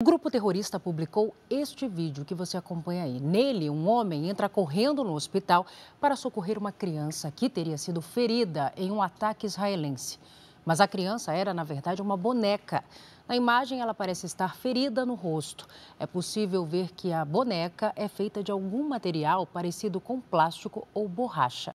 O grupo terrorista publicou este vídeo que você acompanha aí. Nele, um homem entra correndo no hospital para socorrer uma criança que teria sido ferida em um ataque israelense. Mas a criança era, na verdade, uma boneca. Na imagem, ela parece estar ferida no rosto. É possível ver que a boneca é feita de algum material parecido com plástico ou borracha.